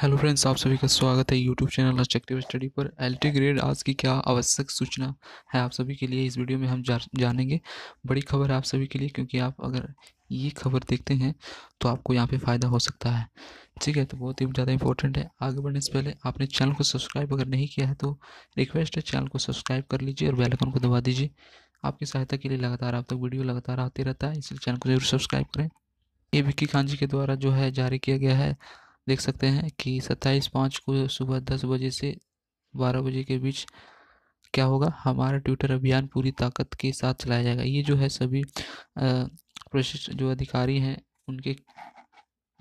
hello friends आप सभी का स्वागत है यूट्यूब चैनल ऑब्जेक्टिव स्टडी पर एल ग्रेड आज की क्या आवश्यक सूचना है आप सभी के लिए इस वीडियो में हम जा, जानेंगे बड़ी खबर आप सभी के लिए क्योंकि आप अगर ये खबर देखते हैं तो आपको यहाँ पे फ़ायदा हो सकता है ठीक है तो बहुत ही ज़्यादा इंपॉर्टेंट है आगे बढ़ने से पहले आपने चैनल को सब्सक्राइब अगर नहीं किया है तो रिक्वेस्ट है चैनल को सब्सक्राइब कर लीजिए और बेलकन को दबा दीजिए आपकी सहायता के लिए लगातार आप तक वीडियो लगातार आते रहता है इसलिए चैनल को जरूर सब्सक्राइब करें ये विक्की खान जी के द्वारा जो है जारी किया गया है देख सकते हैं कि सत्ताईस पाँच को सुबह दस बजे से बारह बजे के बीच क्या होगा हमारा ट्विटर अभियान पूरी ताकत के साथ चलाया जाएगा ये जो है सभी प्रशिक्षण जो अधिकारी हैं उनके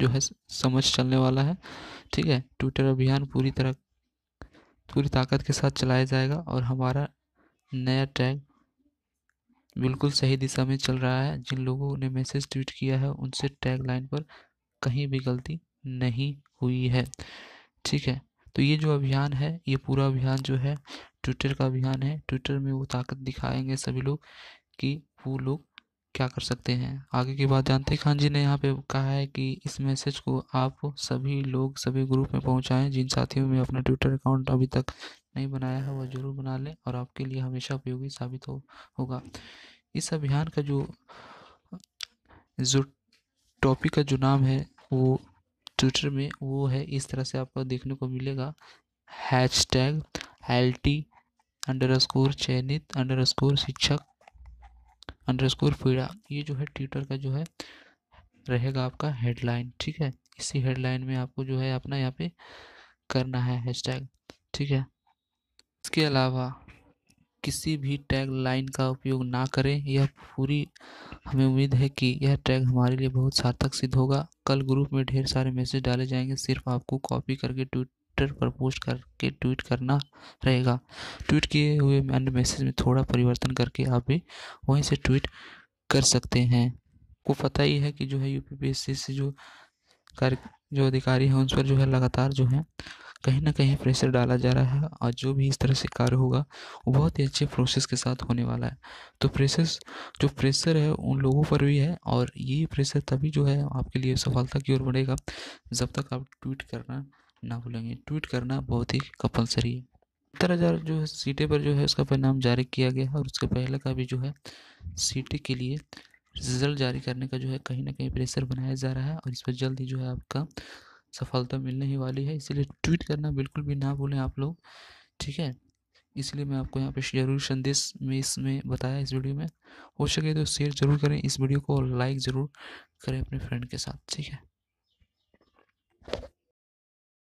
जो है समझ चलने वाला है ठीक है ट्विटर अभियान पूरी तरह पूरी ताकत के साथ चलाया जाएगा और हमारा नया टैग बिल्कुल सही दिशा में चल रहा है जिन लोगों ने मैसेज ट्वीट किया है उनसे टैग लाइन पर कहीं भी गलती नहीं हुई है ठीक है तो ये जो अभियान है ये पूरा अभियान जो है ट्विटर का अभियान है ट्विटर में वो ताकत दिखाएंगे सभी लोग कि वो लोग क्या कर सकते हैं आगे की बात जानते खान जी ने यहाँ पे कहा है कि इस मैसेज को आप सभी लोग सभी ग्रुप में पहुँचाएँ जिन साथियों में अपना ट्विटर अकाउंट अभी तक नहीं बनाया है वह जरूर बना लें और आपके लिए हमेशा उपयोगी साबित हो होगा इस अभियान का जो जो टॉपिक का जो नाम है वो ट्विटर में वो है इस तरह से आपको देखने को मिलेगा hashtag L T underscore चयनित अंडर स्कोर शिक्षक अंडर स्कोर पीड़ा ये जो है ट्विटर का जो है रहेगा आपका हेडलाइन ठीक है इसी हेडलाइन में आपको जो है अपना यहाँ पे करना है टैग ठीक है इसके अलावा किसी भी टैग लाइन का उपयोग ना करें यह पूरी हमें उम्मीद है कि यह टैग हमारे लिए बहुत सार्थक सिद्ध होगा कल ग्रुप में ढेर सारे मैसेज डाले जाएंगे सिर्फ आपको कॉपी करके ट्वीट ट्विटर पर पोस्ट करके ट्वीट करना रहेगा ट्वीट किए हुए अन्य मैसेज में थोड़ा परिवर्तन करके आप भी वहीं से ट्वीट कर सकते हैं को पता ही है कि जो है यूपीपीएससी से जो कार्य जो अधिकारी हैं उन पर जो है लगातार जो है कहीं ना कहीं प्रेशर डाला जा रहा है और जो भी इस तरह से कार्य होगा वो बहुत ही अच्छे प्रोसेस के साथ होने वाला है तो प्रेशर जो प्रेशर है उन लोगों पर भी है और ये प्रेशर तभी जो है आपके लिए सफलता की ओर बढ़ेगा जब तक आप ट्वीट करना ना भूलेंगे ट्वीट करना बहुत ही कंपलसरी है सत्तर हज़ार जो है सीटें पर जो है उसका परिणाम जारी किया गया है और उसके पहले का भी जो है सीटें के लिए रिजल्ट जारी करने का जो है कहीं ना कहीं प्रेशर बनाया जा रहा है और इस पर जल्द ही जो है आपका सफलता मिलने ही वाली है इसीलिए ट्वीट करना बिल्कुल भी ना भूलें आप लोग ठीक है इसलिए मैं आपको यहाँ पे जरूर संदेश में इसमें बताया इस वीडियो में हो सके तो शेयर जरूर करें इस वीडियो को और लाइक ज़रूर करें अपने फ्रेंड के साथ ठीक है